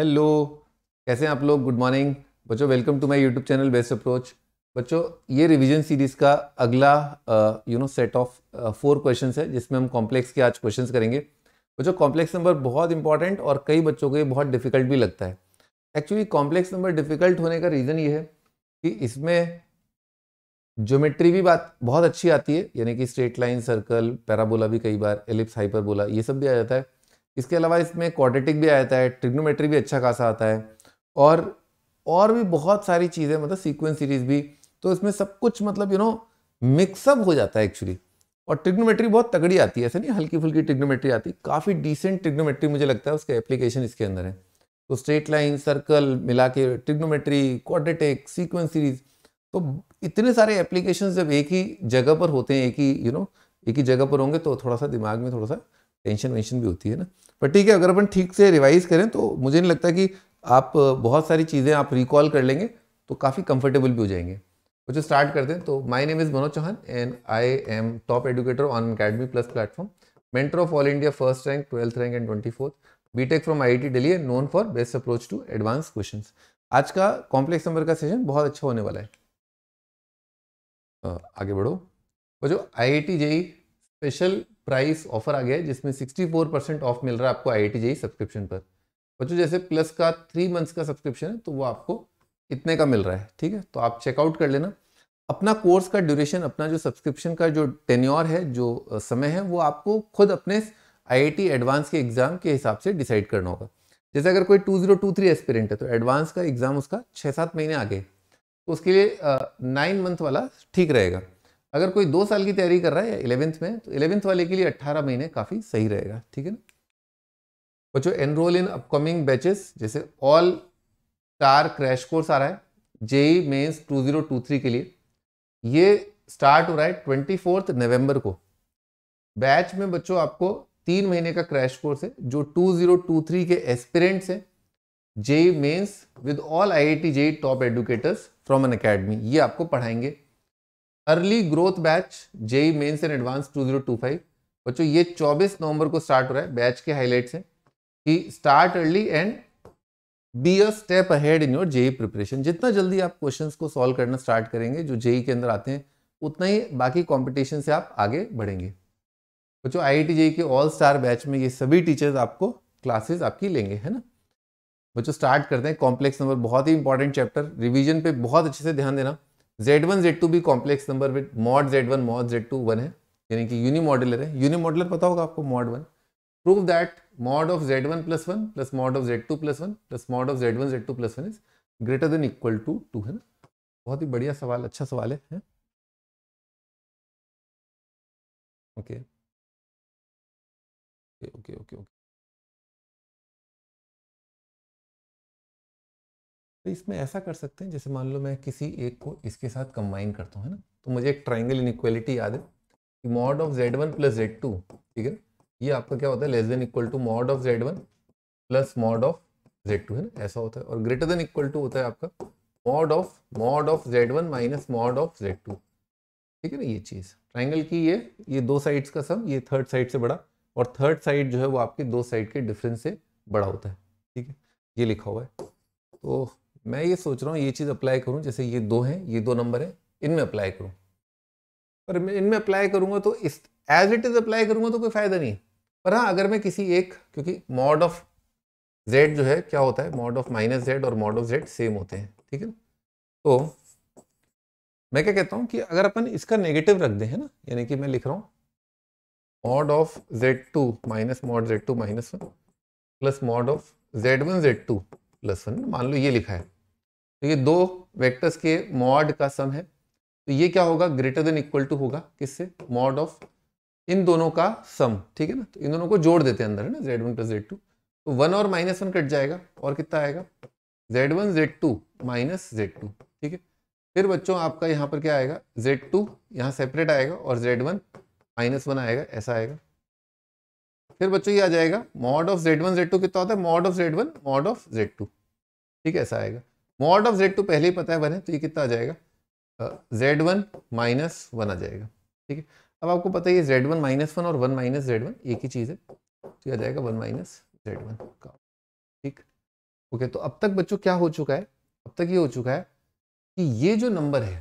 Hello कैसे हैं आप लोग गुड मॉर्निंग बच्चों welcome to my YouTube channel best approach बच्चों ये रिवीजन सीरीज का अगला you know set of four questions है जिसमें हम कॉम्प्लेक्स के आज क्वेश्चंस करेंगे बच्चों कॉम्प्लेक्स नंबर बहुत इंपॉर्टेंट और कई बच्चों को ये बहुत डिफिकल्ट भी लगता है एक्चुअली कॉम्प्लेक्स नंबर डिफिकल्ट होने का रीज़न ये है कि इसमें ज्योमेट्री भी बात बहुत अच्छी आती है यानी कि स्ट्रेट लाइन सर्कल पैराबोला भी कई बार एलिप्स हाइपर ये सब भी आ जाता है इसके अलावा इसमें क्वाड्रेटिक भी आता है ट्रिग्नोमेट्री भी अच्छा खासा आता है और और भी बहुत सारी चीज़ें मतलब सीक्वेंस सीरीज भी तो इसमें सब कुछ मतलब यू नो मिक्सअप हो जाता है एक्चुअली और ट्रिग्नोमेट्री बहुत तगड़ी आती है ऐसे नहीं हल्की फुल्की ट्रिग्नोमेट्री आती है काफ़ी डिसेंट ट्रिग्नोमेट्री मुझे लगता है उसके एप्लीकेशन इसके अंदर है तो स्ट्रेट लाइन सर्कल मिला के ट्रिग्नोमेट्री क्वाड्रेटिक सीक्वेंस सीरीज तो इतने सारे एप्लीकेशन जब एक ही जगह पर होते हैं एक ही यू you नो know, एक ही जगह पर होंगे तो थोड़ा सा दिमाग में थोड़ा सा टेंशन वेंशन भी होती है ना पर ठीक है अगर अपन ठीक से रिवाइज करें तो मुझे नहीं लगता कि आप बहुत सारी चीज़ें आप रिकॉल कर लेंगे तो काफ़ी कंफर्टेबल भी हो जाएंगे तो जो स्टार्ट करते हैं तो my name is Manoj Chauhan and I am top educator on academy plus platform mentor of All India first rank twelfth rank and twenty fourth B tech from I I T Delhi known for best approach to advance question आज का complex number का session बहुत अच्छा होने वाला है आगे बढ़ो वो जो I I T special price offer आ गया है जिसमें 64 परसेंट ऑफ मिल रहा है आपको आई आई सब्सक्रिप्शन पर बच्चों जैसे प्लस का थ्री मंथ्स का सब्सक्रिप्शन है तो वो आपको इतने का मिल रहा है ठीक है तो आप चेकआउट कर लेना अपना कोर्स का ड्यूरेशन अपना जो सब्सक्रिप्शन का जो टेन्योर है जो समय है वो आपको खुद अपने आईआईटी एडवांस के एग्ज़ाम के हिसाब से डिसाइड करना होगा जैसे अगर कोई two two zero three aspirant है तो एडवांस का एग्ज़ाम उसका छः सात महीने आगे तो उसके लिए नाइन मंथ वाला ठीक रहेगा अगर कोई दो साल की तैयारी कर रहा है इलेवेंथ में तो इलेवेंथ वाले के लिए अट्ठारह महीने काफ़ी सही रहेगा ठीक है ना बच्चों एनरोल इन अपकमिंग बैचेस जैसे ऑल स्टार क्रैश कोर्स आ रहा है जेई टू थ्री के लिए ये स्टार्ट हो रहा है ट्वेंटी फोर्थ नवम्बर को बैच में बच्चों आपको तीन महीने का क्रैश कोर्स है जो टू टू जीरो थ्री के एस्पिरेंट्स हैं JEE mains with all I I T JEE top educators from Unacademy ये आपको पढ़ाएंगे early growth batch JEE mains and advance 2025 बच्चों ये 24 नवंबर को स्टार्ट हो रहा है बैच के हाईलाइट्स हैं कि start early and be a step ahead in your JEE preparation जितना जल्दी आप क्वेश्चंस को सॉल्व करना स्टार्ट करेंगे जो जेई e के अंदर आते हैं उतना ही बाकी कॉम्पिटिशन से आप आगे बढ़ेंगे बच्चों आई आई e के ऑल स्टार बैच में ये सभी टीचर्स आपको क्लासेस आपकी लेंगे है ना बच्चों स्टार्ट करते हैं कॉम्प्लेक्स नंबर बहुत ही इंपॉर्टेंट चैप्टर रिवीजन पे बहुत अच्छे से ध्यान देना Z1, Z2 भी complex number with mod Z1, mod Z2 one है यानी कि यूनिमॉडुलर है यूनिमॉडुलर पता होगा आपको mod one prove that mod of Z1 one plus one plus mod of Z2 plus one plus mod of Z1, Z2 plus one is greater than equal to two है ना बहुत ही बढ़िया सवाल अच्छा सवाल है? ओके ओके ओके ओके तो इसमें ऐसा कर सकते हैं जैसे मान लो मैं किसी एक को इसके साथ कंबाइन करता हूँ है ना तो मुझे एक ट्राइंगल इनिक्वलिटी याद है कि mod of Z one plus Z two ठीक है ये आपका क्या होता है less than equal to mod of Z one plus mod of Z two है ना ऐसा होता है और ग्रेटर देन इक्वल टू होता है आपका mod of mod of Z one minus mod of Z two ठीक है ना ये चीज़ ट्राइंगल की ये ये दो साइड्स का सम ये थर्ड साइड से बड़ा और थर्ड साइड जो है वो आपके दो साइड के डिफरेंस से बड़ा होता है ठीक है ये लिखा हुआ है तो मैं ये सोच रहा हूँ ये चीज़ अप्लाई करूँ जैसे ये दो हैं ये दो नंबर हैं इनमें अप्लाई करूँ पर मैं इनमें अप्लाई करूँगा तो इस एज इट इज़ अप्लाई करूँगा तो कोई फ़ायदा नहीं पर हाँ अगर मैं किसी एक क्योंकि मॉड ऑफ जेड जो है क्या होता है मॉड ऑफ माइनस जेड और मॉड ऑफ जेड सेम होते हैं ठीक है तो मैं क्या कहता हूँ कि अगर अपन इसका नेगेटिव रख दें है ना यानी कि मैं लिख रहा हूँ mod of Z two minus mod Z two minus one plus mod of Z one Z two plus one मान लो ये लिखा है तो ये दो वेक्टर्स के मॉड का सम है तो ये क्या होगा ग्रेटर देन इक्वल टू होगा किससे मॉड ऑफ इन दोनों का सम ठीक है ना तो इन दोनों को जोड़ देते हैं अंदर है ना Z one plus Z two तो वन और माइनस वन कट जाएगा और कितना आएगा Z one Z two minus Z two ठीक है फिर बच्चों आपका यहाँ पर क्या आएगा जेड टू यहाँ सेपरेट आएगा और जेड वन माइनस वन आएगा ऐसा आएगा फिर बच्चों ये आ जाएगा mod of Z one Z two कितना होता है mod of Z one mod of Z two ठीक है ऐसा आएगा मॉड ऑफ जेड टू पहले ही पता है बने है तो ये कितना आ जाएगा जेड वन माइनस वन आ जाएगा ठीक है अब आपको पता है जेड वन माइनस वन और वन माइनस जेड वन एक ही चीज़ है तो यह आ जाएगा वन माइनस जेड वन का ठीक ओके तो अब तक बच्चों क्या हो चुका है अब तक ये हो चुका है कि ये जो नंबर है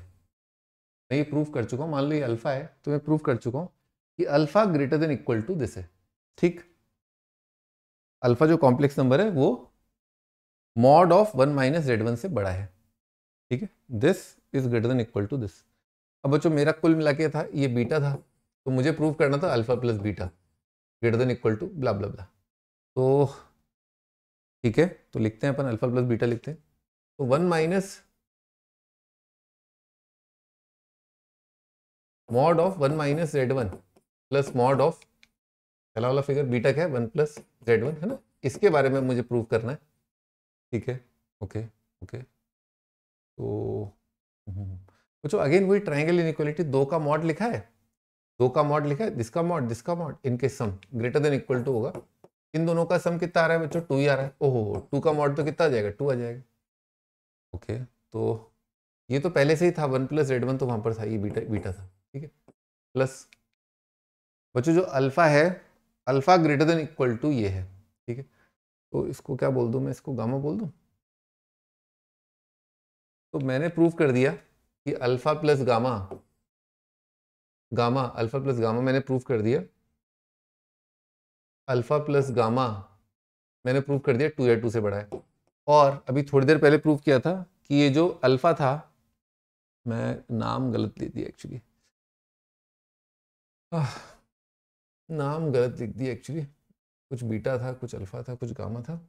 मैं ये प्रूफ कर चुका हूँ मान लो ये अल्फा है तो मैं प्रूफ कर चुका हूँ कि alpha greater than equal to this है ठीक अल्फा जो कॉम्प्लेक्स नंबर है वो mod of one minus Z one से बड़ा है ठीक है this is greater than equal to this अब बच्चों मेरा कुल मिला के था ये बीटा था तो मुझे प्रूव करना था alpha plus beta greater than equal to blah blah blah तो ठीक है तो लिखते हैं अपन अल्फा प्लस बीटा लिखते हैं तो one minus mod of one minus Z one plus mod of पहला वाला फिगर बीटा क्या है वन प्लस जेड वन है ना इसके बारे में मुझे प्रूव करना है ठीक है ओके ओके तो बच्चो हम्म, अगेन वही ट्राइंगल इक्वलिटी दो का मॉड लिखा है दो का मॉड लिखा है दिसका मॉड का मॉड इनके sum greater than equal to होगा इन दोनों का सम कितना आ रहा है बच्चों टू ही आ रहा है ओहो टू का मॉड तो कितना आ जाएगा टू आ जाएगा ओके तो ये तो पहले से ही था वन प्लस जेड वन तो वहाँ पर था ये बीटा बीटा था ठीक है प्लस बच्चों जो अल्फा है alpha greater than equal to ये है ठीक है तो इसको क्या बोल दूँ मैं इसको गामा बोल दूँ तो मैंने प्रूव कर दिया कि alpha plus gamma gamma alpha plus gamma मैंने प्रूव कर दिया अल्फ़ा प्लस गामा मैंने प्रूव कर दिया टू या टू से बड़ा है और अभी थोड़ी देर पहले प्रूव किया था कि ये जो अल्फ़ा था मैं नाम गलत दे दिया एक्चुअली नाम गलत लिख दिया एक्चुअली कुछ बीटा था कुछ अल्फा था कुछ गामा था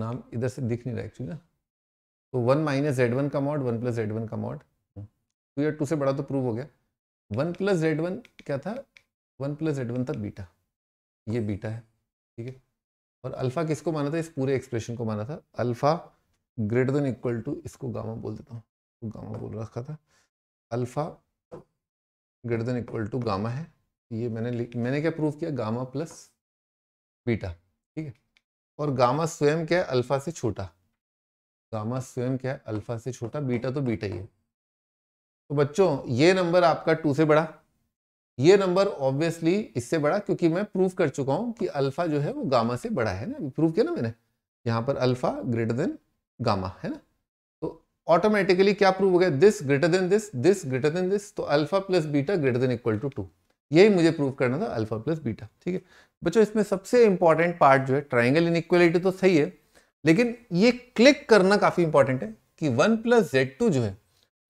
नाम इधर से दिख नहीं रहा एक्चुअली ना तो वन माइनस जेड वन का mod one plus Z one का मॉड टू या टू से बड़ा तो प्रूव हो गया वन प्लस जेड वन क्या था वन प्लस जेड वन था बीटा ये बीटा है ठीक है और अल्फा किसको माना था इस पूरे एक्सप्रेशन को माना था alpha greater than equal to इसको गामा बोल देता हूँ तो गामा बोल रखा था alpha greater than equal to gamma है ये मैंने मैंने क्या प्रूव किया गामा प्लस बीटा ठीक है और गामा स्वयं क्या है अल्फा से छोटा गामा स्वयं क्या है अल्फा से छोटा बीटा तो बीटा ही है तो बच्चों ये नंबर आपका टू से बड़ा ये नंबर ऑब्वियसली इससे बड़ा क्योंकि मैं प्रूफ कर चुका हूं कि अल्फा जो है वो गामा से बड़ा है ना प्रूफ किया ना मैंने यहाँ पर अल्फा ग्रेटर देन गामा है ना ऑटोमेटिकली क्या प्रूव हो गया this greater than this this greater than this तो alpha plus beta greater than equal to two यही मुझे प्रूव करना था अल्फा प्लस बीटा ठीक है बच्चों इसमें सबसे इंपॉर्टेंट पार्ट जो है ट्राइंगल इनक्वलिटी तो सही है लेकिन ये क्लिक करना काफ़ी इंपॉर्टेंट है कि वन प्लस जेड टू जो है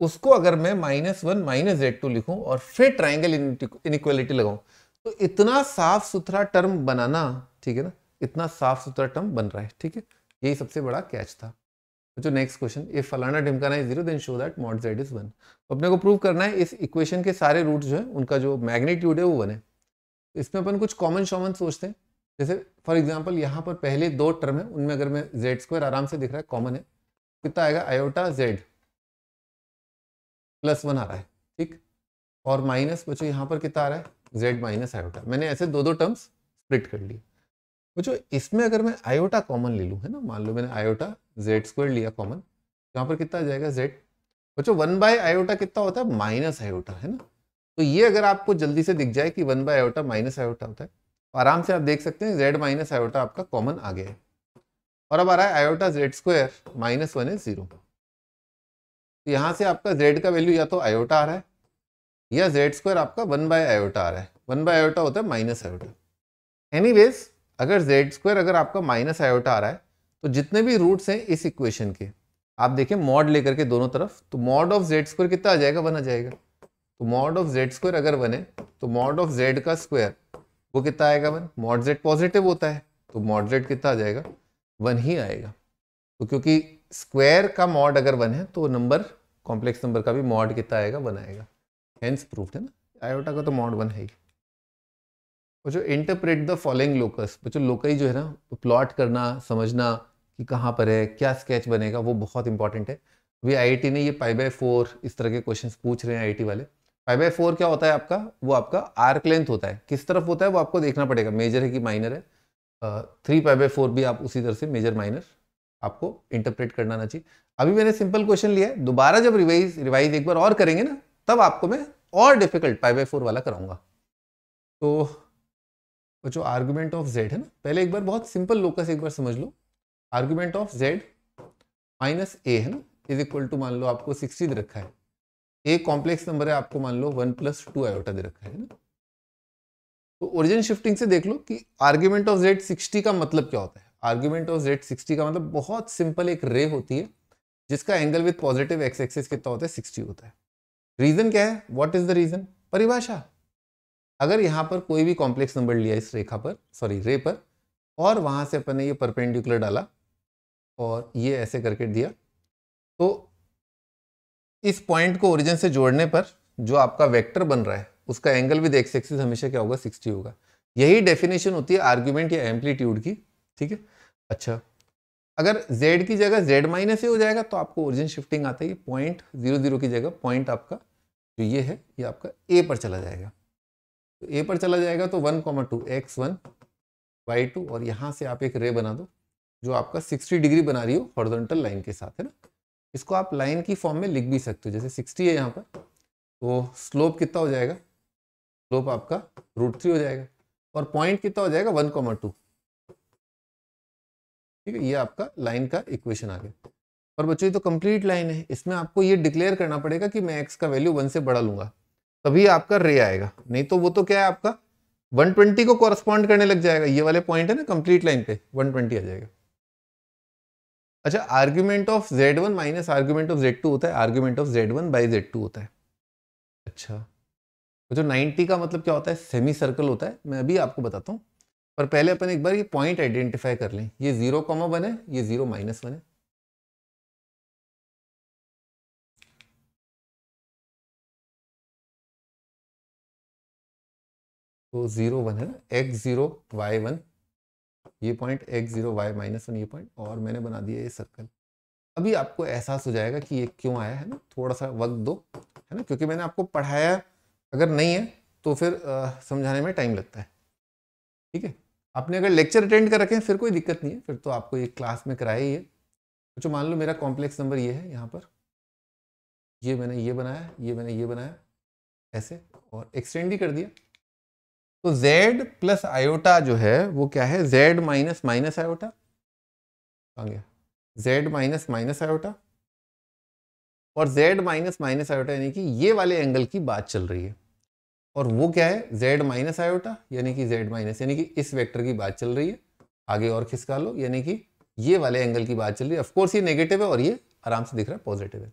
उसको अगर मैं minus one minus Z two लिखूँ और फिर ट्राइंगल इन इक्वलिटी लगाऊँ तो इतना साफ सुथरा टर्म बनाना ठीक है ना इतना साफ सुथरा टर्म बन रहा है ठीक है यही सबसे बड़ा कैच था जो नेक्स्ट क्वेश्चन इफ फलाना ढिमकाना is zero then show that mod Z is one तो अपने को प्रूव करना है इस इक्वेशन के सारे रूट जो है उनका जो मैग्नीट्यूड है वो वन है इसमें अपन कुछ कॉमन शॉमन सोचते हैं जैसे फॉर एग्जाम्पल यहाँ पर पहले दो टर्म है उनमें अगर मैं जेड स्क्वायर आराम से दिख रहा है कॉमन है कितना आएगा आयोटा जेड प्लस वन आ रहा है ठीक और माइनस बच्चों यहाँ पर कितना आ रहा है जेड माइनस आयोटा मैंने ऐसे दो दो टर्म्स स्प्लिट कर लिए बच्चों इसमें अगर मैं आयोटा कॉमन ले लूँ है ना मान लो मैंने आयोटा जेड स्क्वायर लिया कॉमन यहाँ पर कितना आ जाएगा जेड बच्चों वन बाय आयोटा कितना होता है माइनस आयोटा है ना तो ये अगर आपको जल्दी से दिख जाए कि one by iota minus iota होता है तो आराम से आप देख सकते हैं जेड माइनस आयोटा आपका कॉमन आ गया है और अब आ रहा है iota Z square minus one is zero तो यहाँ से आपका जेड का वैल्यू या तो आयोटा आ रहा है या जेड स्क्वायर आपका वन बाय आयोटा आ रहा है वन बाय आयोटा होता है माइनस आयोटा वेज अगर जेड स्क्वायर अगर आपका माइनस आयोटा आ रहा है तो जितने भी रूट्स हैं इस इक्वेशन के आप देखें मॉड लेकर के दोनों तरफ तो मॉड ऑफ जेड स्क्वायर कितना आ जाएगा वन आ जाएगा तो मॉड ऑफ जेड स्क्वायर अगर वन है तो मॉड ऑफ जेड का स्क्वायर वो कितना आएगा वन मॉड जेड पॉजिटिव होता है तो मॉड जेड कितना आ जाएगा वन ही आएगा तो क्योंकि स्क्वायर का मॉड अगर वन है तो नंबर कॉम्प्लेक्स नंबर का भी मॉड कितना आएगा वन आएगा हेंस प्रूफ है ना आयोटा का तो मॉड वन है ही और जो इंटरप्रेट द फॉलोइंग लोकस बच्चों लोकई जो है ना प्लॉट तो करना समझना कि कहाँ पर है क्या स्केच बनेगा वो बहुत इंपॉर्टेंट है वे आई ने ये पाई बाई फोर इस तरह के क्वेश्चन पूछ रहे हैं आई वाले फाइव बाई फोर क्या होता है आपका वो आपका आर्क लेंथ होता है किस तरफ होता है वो आपको देखना पड़ेगा मेजर है कि माइनर है थ्री फाइव बाई फोर भी आप उसी तरह से मेजर माइनर आपको इंटरप्रेट करना चाहिए अभी मैंने सिंपल क्वेश्चन लिया है दोबारा जब रिवाइज रिवाइज एक बार और करेंगे ना तब आपको मैं और डिफिकल्ट फाइव बाई फोर वाला कराऊंगा तो जो आर्ग्यूमेंट ऑफ जेड है ना पहले एक बार बहुत सिंपल लोकस एक बार समझ लो argument of Z minus A है ना इज इक्वल टू मान लो आपको सिक्सटी दे रखा है ए कॉम्प्लेक्स नंबर है आपको मान लो वन प्लस टू आयोटा दे रखा है ना तो ओरिजिन शिफ्टिंग से देख लो कि आर्ग्यूमेंट ऑफ जेड सिक्सटी का मतलब क्या होता है आर्ग्यूमेंट ऑफ जेड सिक्सटी का मतलब बहुत सिंपल एक रे होती है जिसका angle with positive X axis कितना होता है सिक्सटी होता है रीजन क्या है वॉट इज द रीजन परिभाषा अगर यहाँ पर कोई भी कॉम्प्लेक्स नंबर लिया इस रेखा पर सॉरी रे पर और वहां से अपन ने ये परपेंडिकुलर डाला और ये ऐसे करके दिया तो इस पॉइंट को ओरिजिन से जोड़ने पर जो आपका वेक्टर बन रहा है उसका एंगल विद एक्स एक्सिस हमेशा क्या होगा 60 होगा यही डेफिनेशन होती है आर्ग्यूमेंट या एम्पलीट्यूड की ठीक है अच्छा अगर z की जगह z माइनस ए हो जाएगा तो आपको ओरिजिन शिफ्टिंग आता है पॉइंट जीरो जीरो की जगह पॉइंट आपका जो ये है ये आपका ए पर चला जाएगा तो ए पर चला जाएगा तो one comma two X one Y two और यहाँ से आप एक रे बना दो जो आपका 60 डिग्री बना रही हो हॉर्जोंटल लाइन के साथ है ना इसको आप लाइन की फॉर्म में लिख भी सकते हो जैसे 60 है यहाँ पर तो स्लोप कितना हो जाएगा स्लोप आपका रूट थ्री हो जाएगा और पॉइंट कितना हो जाएगा वन कॉमा टू ठीक है ये आपका लाइन का इक्वेशन आ गया और बच्चों ये तो कंप्लीट लाइन है इसमें आपको ये डिक्लेयर करना पड़ेगा कि मैं एक्स का वैल्यू वन से बढ़ा लूंगा तभी आपका रे आएगा नहीं तो वो तो क्या है आपका 120 को कॉरस्पॉन्ड करने लग जाएगा ये वाले पॉइंट है ना कंप्लीट लाइन पे 120 आ जाएगा अच्छा argument of Z one minus argument of Z two होता है argument of Z one by Z two होता है अच्छा तो जो 90 का मतलब क्या होता है सेमी सर्कल होता है मैं अभी आपको बताता हूँ पर पहले अपन एक बार ये पॉइंट आइडेंटिफाई कर लें ये जीरो कॉमा वन है ये जीरो माइनस वन है तो जीरो वन है एक्स जीरो वाई वन ये point X zero Y minus one ये पॉइंट और मैंने बना दिया ये सर्कल अभी आपको एहसास हो जाएगा कि ये क्यों आया है ना थोड़ा सा वक्त दो है ना क्योंकि मैंने आपको पढ़ाया अगर नहीं है तो फिर आ, समझाने में टाइम लगता है ठीक है आपने अगर लेक्चर अटेंड कर रखे हैं फिर कोई दिक्कत नहीं है फिर तो आपको ये क्लास में कराया ही है तो मान लो मेरा कॉम्प्लेक्स नंबर ये है यहाँ पर ये मैंने ये बनाया ये मैंने ये बनाया ऐसे और एक्सटेंड ही कर दिया तो z प्लस आयोटा जो है वो क्या है z माइनस माइनस आयोटा आ गया z माइनस माइनस आयोटा और z माइनस माइनस आयोटा यानी कि ये वाले एंगल की बात चल रही है और वो क्या है z माइनस आयोटा यानी कि z माइनस यानी कि इस वेक्टर की बात चल रही है आगे और खिसका लो यानी कि ये वाले एंगल की बात चल रही है ऑफकोर्स ये नेगेटिव है और ये आराम से दिख रहा है पॉजिटिव है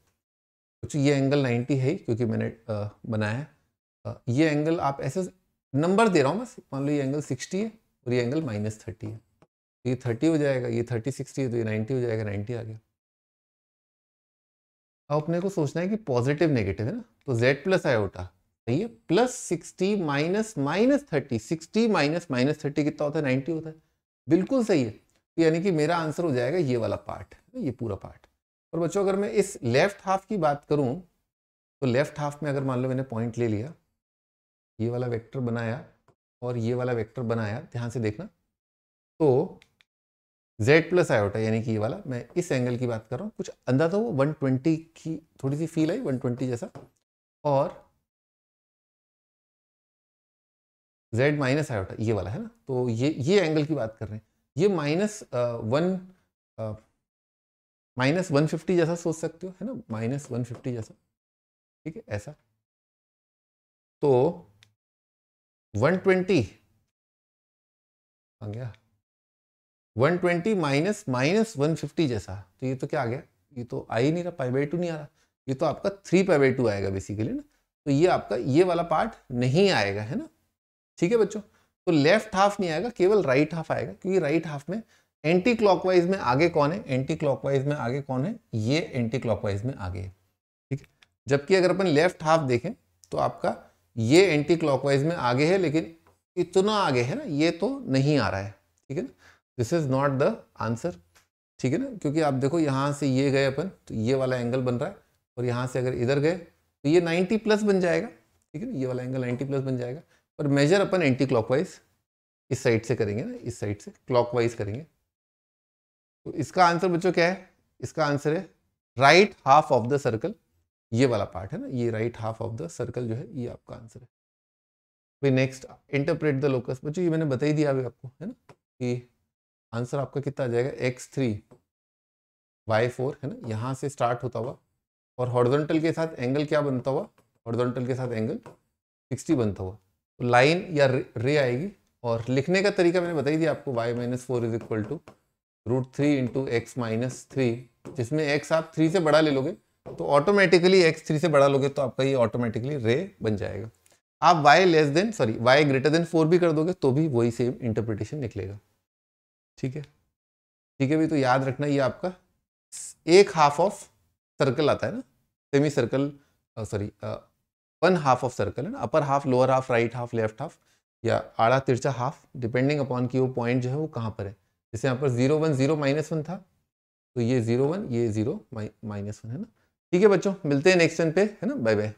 कुछ ये एंगल 90 है क्योंकि मैंने बनाया है ये एंगल आप ऐसे नंबर दे रहा हूँ बस मान लो ये एंगल सिक्सटी है और ये एंगल माइनस थर्टी है तो ये थर्टी हो जाएगा ये थर्टी सिक्सटी है तो ये नाइन्टी हो जाएगा नाइन्टी आ गया अब अपने को सोचना है कि पॉजिटिव नेगेटिव है ना तो जेड प्लस आयोटा सही है plus sixty minus minus thirty sixty minus minus thirty कितना होता है नाइन्टी होता है बिल्कुल सही है तो यानी कि मेरा आंसर हो जाएगा ये वाला पार्ट ये पूरा पार्ट और बच्चों अगर मैं इस लेफ्ट हाफ की बात करूँ तो लेफ्ट हाफ में अगर मान लो मैंने पॉइंट ले लिया ये वाला वेक्टर बनाया और ये वाला वेक्टर बनाया ध्यान से देखना तो z प्लस आयोटा यानी कि ये वाला मैं इस एंगल की बात कर रहा हूँ कुछ अंदाजा वो 120 की थोड़ी सी फील आई 120 जैसा और z माइनस आयोटा ये वाला है ना तो ये ये एंगल की बात कर रहे हैं ये माइनस वन माइनस वन जैसा सोच सकते हो है ना माइनस वन जैसा ठीक है ऐसा तो वन ट्वेंटी आ गया one twenty minus minus one fifty जैसा तो ये तो क्या आ गया ये तो आ ही नहीं रहा पाई बाई टू नहीं आ रहा ये तो आपका थ्री पाई बाई टू आएगा बेसिकली ना तो ये आपका ये वाला पार्ट नहीं आएगा है ना ठीक है बच्चों तो लेफ्ट हाफ नहीं आएगा केवल राइट हाफ आएगा क्योंकि राइट हाफ में एंटी क्लॉकवाइज में आगे कौन है एंटी क्लॉकवाइज में आगे कौन है ये एंटी क्लॉकवाइज में आगे है ठीक है जबकि अगर अपन लेफ्ट हाफ देखें तो आपका ये एंटी क्लॉकवाइज में आगे है लेकिन इतना आगे है ना ये तो नहीं आ रहा है ठीक है ना this is not the answer ठीक है ना क्योंकि आप देखो यहाँ से ये गए अपन तो ये वाला एंगल बन रहा है और यहाँ से अगर इधर गए तो ये 90 प्लस बन जाएगा ठीक है ना ये वाला एंगल 90 प्लस बन जाएगा और मेजर अपन एंटी क्लॉकवाइज इस साइड से करेंगे ना इस साइड से क्लॉकवाइज करेंगे तो इसका आंसर बच्चों क्या है इसका आंसर है right half of the circle ये वाला पार्ट है ना ये right half of the circle जो है ये आपका आंसर है भाई नेक्स्ट इंटरप्रेट द लोकस बच्चों ये मैंने बताई दिया अभी आपको है ना कि आंसर आपका कितना आ जाएगा एक्स थ्री वाई फोर है ना यहाँ से स्टार्ट होता हुआ और हॉर्जोंटल के साथ एंगल क्या बनता हुआ हॉर्जोंटल के साथ एंगल सिक्सटी बनता हुआ तो लाइन या रे, रे आएगी और लिखने का तरीका मैंने बताई दिया आपको Y minus four is equal to root three into X minus three जिसमें एक्स आप थ्री से बड़ा ले लोगे तो ऑटोमेटिकली एक्स थ्री से बड़ा लोगे तो आपका ये ऑटोमेटिकली रे बन जाएगा आप Y less than sorry Y greater than four भी कर दोगे तो भी वही सेम इंटरप्रिटेशन निकलेगा ठीक है ठीक है भी तो याद रखना ये आपका एक हाफ ऑफ सर्कल आता है ना semi circle sorry one half of circle है ना upper half lower half right half left half या आड़ा तिरछा हाफ डिपेंडिंग अपॉन कि वो पॉइंट जो है वो कहाँ पर है जैसे यहाँ पर zero one zero minus one था तो ये जीरो वन ये जीरो माइनस वन है ना ठीक है बच्चों मिलते हैं नेक्स्ट टाइम पे है ना बाय बाय